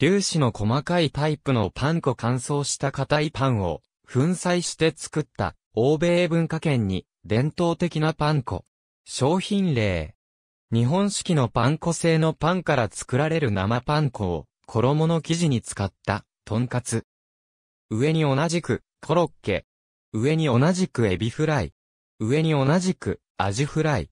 粒子の細かいタイプのパン粉乾燥した硬いパンを粉砕して作った欧米文化圏に伝統的なパン粉。商品例。日本式のパン粉製のパンから作られる生パン粉を衣の生地に使ったトンカツ。上に同じくコロッケ。上に同じくエビフライ。上に同じくアジフライ。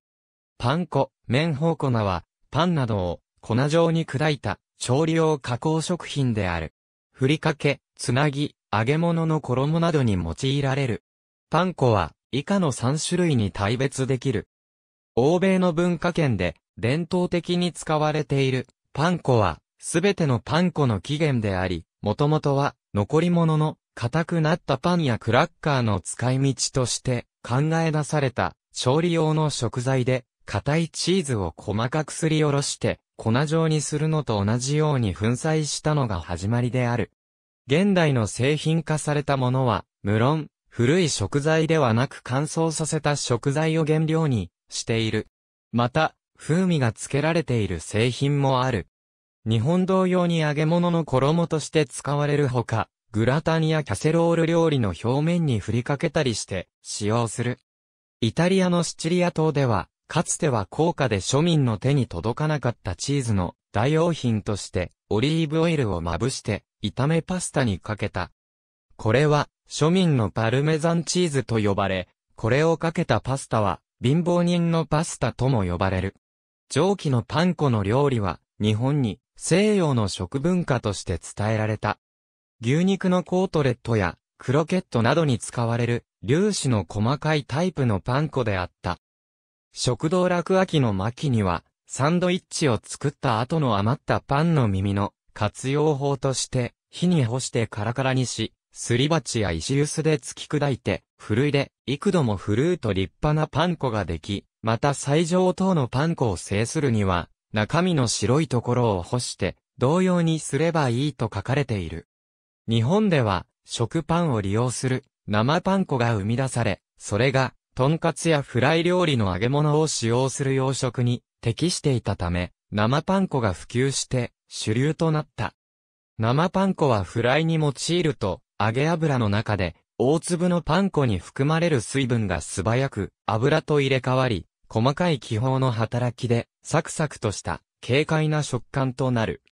パン粉、麺方粉はパンなどを粉状に砕いた調理用加工食品である。ふりかけ、つなぎ、揚げ物の衣などに用いられる。パン粉は以下の3種類に大別できる。欧米の文化圏で伝統的に使われているパン粉はすべてのパン粉の起源であり、もともとは残り物の硬くなったパンやクラッカーの使い道として考え出された調理用の食材で硬いチーズを細かくすりおろして、粉状にするのと同じように粉砕したのが始まりである。現代の製品化されたものは、無論、古い食材ではなく乾燥させた食材を原料にしている。また、風味がつけられている製品もある。日本同様に揚げ物の衣として使われるほか、グラタンやキャセロール料理の表面に振りかけたりして使用する。イタリアのシチリア島では、かつては高価で庶民の手に届かなかったチーズの代用品としてオリーブオイルをまぶして炒めパスタにかけた。これは庶民のパルメザンチーズと呼ばれ、これをかけたパスタは貧乏人のパスタとも呼ばれる。蒸気のパン粉の料理は日本に西洋の食文化として伝えられた。牛肉のコートレットやクロケットなどに使われる粒子の細かいタイプのパン粉であった。食堂落秋の巻には、サンドイッチを作った後の余ったパンの耳の活用法として、火に干してカラカラにし、すり鉢や石臼で突き砕いて、ふるいで、幾度もふるうと立派なパン粉ができ、また最上等のパン粉を制するには、中身の白いところを干して、同様にすればいいと書かれている。日本では、食パンを利用する生パン粉が生み出され、それがとんかつやフライ料理の揚げ物を使用する養殖に適していたため、生パン粉が普及して主流となった。生パン粉はフライに用いると、揚げ油の中で大粒のパン粉に含まれる水分が素早く油と入れ替わり、細かい気泡の働きでサクサクとした軽快な食感となる。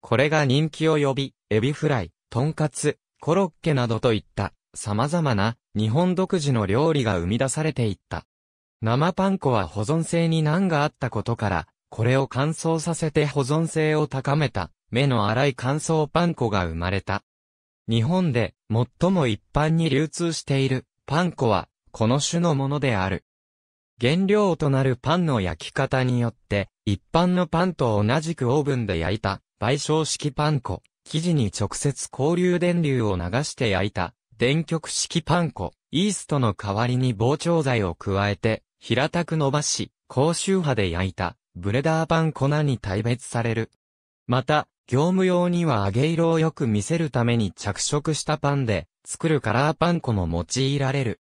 これが人気を呼び、エビフライ、トンカツ、コロッケなどといった様々な日本独自の料理が生み出されていった。生パン粉は保存性に難があったことから、これを乾燥させて保存性を高めた、目の粗い乾燥パン粉が生まれた。日本で最も一般に流通しているパン粉は、この種のものである。原料となるパンの焼き方によって、一般のパンと同じくオーブンで焼いた、賠償式パン粉、生地に直接交流電流を流して焼いた、電極式パン粉、イーストの代わりに膨張剤を加えて、平たく伸ばし、高周波で焼いた、ブレダーパン粉に大別される。また、業務用には揚げ色をよく見せるために着色したパンで、作るカラーパン粉も用いられる。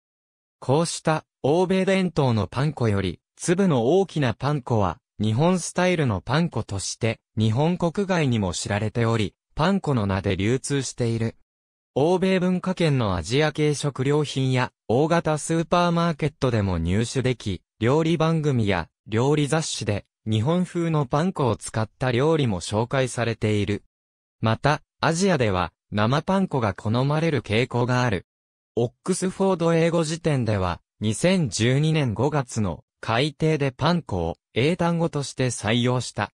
こうした、欧米伝統のパン粉より、粒の大きなパン粉は、日本スタイルのパン粉として、日本国外にも知られており、パン粉の名で流通している。欧米文化圏のアジア系食料品や大型スーパーマーケットでも入手でき、料理番組や料理雑誌で日本風のパン粉を使った料理も紹介されている。また、アジアでは生パン粉が好まれる傾向がある。オックスフォード英語辞典では、2012年5月の改定でパン粉を英単語として採用した。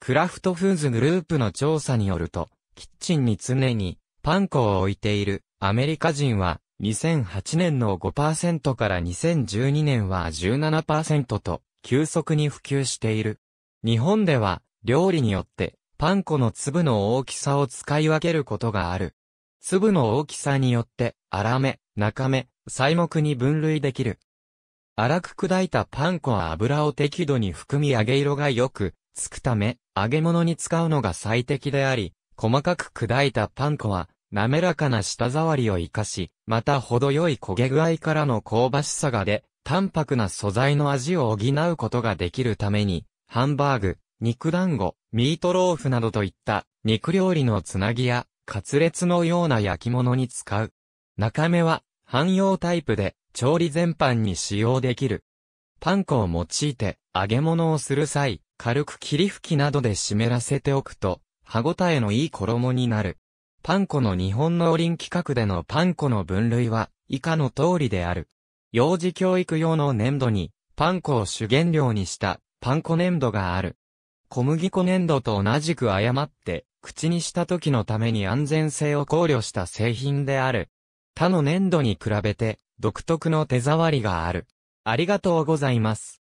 クラフトフーズグループの調査によると、キッチンに常にパン粉を置いているアメリカ人は2008年の5%から2012年は17%と急速に普及している。日本では料理によってパン粉の粒の大きさを使い分けることがある。粒の大きさによって粗め、中め、細目に分類できる。粗く砕いたパン粉は油を適度に含み揚げ色が良くつくため揚げ物に使うのが最適であり、細かく砕いたパン粉は滑らかな舌触りを生かし、また程よい焦げ具合からの香ばしさが出、淡白な素材の味を補うことができるために、ハンバーグ、肉団子、ミートローフなどといった肉料理のつなぎや、カツレツのような焼き物に使う。中目は、汎用タイプで、調理全般に使用できる。パン粉を用いて、揚げ物をする際、軽く霧吹きなどで湿らせておくと、歯ごたえのいい衣になる。パン粉の日本農林規格でのパン粉の分類は以下の通りである。幼児教育用の粘土にパン粉を主原料にしたパン粉粘土がある。小麦粉粘土と同じく誤って口にした時のために安全性を考慮した製品である。他の粘土に比べて独特の手触りがある。ありがとうございます。